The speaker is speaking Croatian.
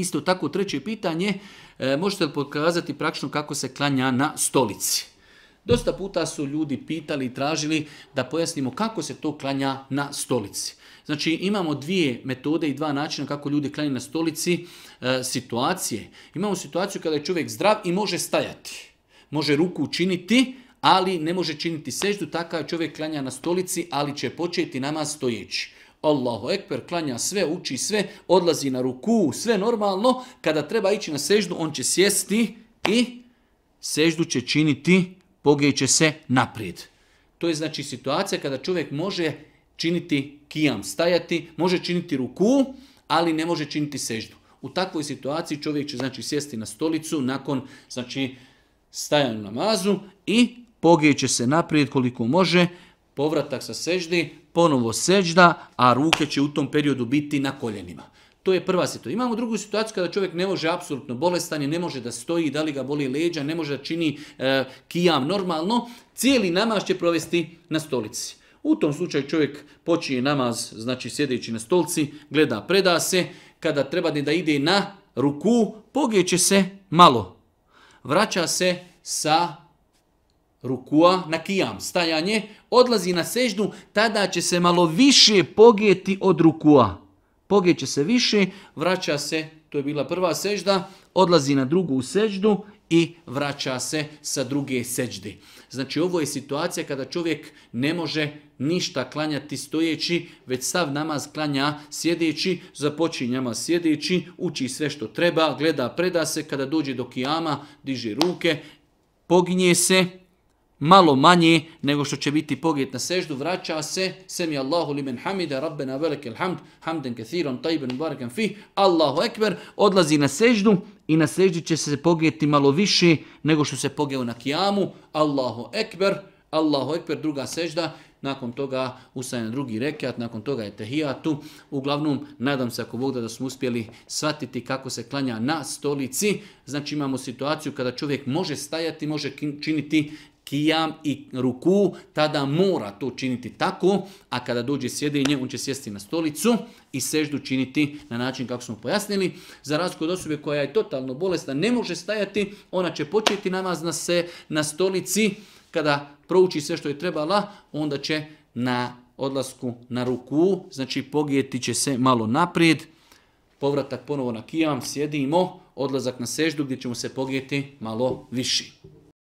Isto tako treće pitanje, e, možete li pokazati praktično kako se klanja na stolici? Dosta puta su ljudi pitali i tražili da pojasnimo kako se to klanja na stolici. Znači imamo dvije metode i dva načina kako ljudi klanjaju na stolici e, situacije. Imamo situaciju kada je čovjek zdrav i može stajati. Može ruku učiniti, ali ne može činiti seždu, takav čovjek klanja na stolici, ali će početi nama stojeći. Allahu ekber, klanja sve, uči sve, odlazi na ruku, sve normalno. Kada treba ići na seždu, on će sjesti i seždu će činiti, pogije će se naprijed. To je znači situacija kada čovjek može činiti kijam, stajati, može činiti ruku, ali ne može činiti seždu. U takvoj situaciji čovjek će znači sjesti na stolicu nakon znači stajanju namazu i pogije će se naprijed koliko može, povratak sa seždi, ponovo sežda, a ruke će u tom periodu biti na koljenima. To je prva situacija. Imamo drugu situaciju kada čovjek ne može apsolutno bolestanje, ne može da stoji, da li ga boli leđa, ne može da čini e, kijam normalno, cijeli namaz će provesti na stolici. U tom slučaju čovjek počinje namaz, znači sjedeći na stolci, gleda, preda se, kada treba da ide na ruku, pogeće se malo. Vraća se sa rukua na kijam, stajanje, odlazi na seždu, tada će se malo više pogijeti od rukua. Pogijeće se više, vraća se, to je bila prva sežda, odlazi na drugu seždu i vraća se sa druge seđde. Znači ovo je situacija kada čovjek ne može ništa klanjati stojeći, već sav namaz klanja sjedeći, započinje namaz sjedeći, uči sve što treba, gleda, preda se, kada dođe do kijama, diže ruke, poginje se, malo manje nego što će biti pogled na seždu, vraća se, semi Allahu limen hamida, rabbena velike hamd, hamden kathiron, tajben barakan fih, Allahu ekber, odlazi na seždu i na seždi će se pogijeti malo više nego što se pogeo na kijamu, Allahu ekber, Allahu ekber, druga sežda, nakon toga ustaje na drugi rekat, nakon toga je tehijatu. Uglavnom, nadam se ako Bog da, da smo uspjeli shvatiti kako se klanja na stolici. Znači imamo situaciju kada čovjek može stajati, može činiti kijam i ruku, tada mora to činiti tako, a kada dođe sjedinje, on će sjesti na stolicu i seždu činiti na način kako smo pojasnili. Za razliku od osobe koja je totalno bolesna, ne može stajati, ona će početi namazna se na stolici, kada prouči sve što je trebala, onda će na odlasku na ruku, znači pogijeti će se malo naprijed, povratak ponovo na kijam, sjedimo, odlazak na seždu gdje ćemo se pogijeti malo viši.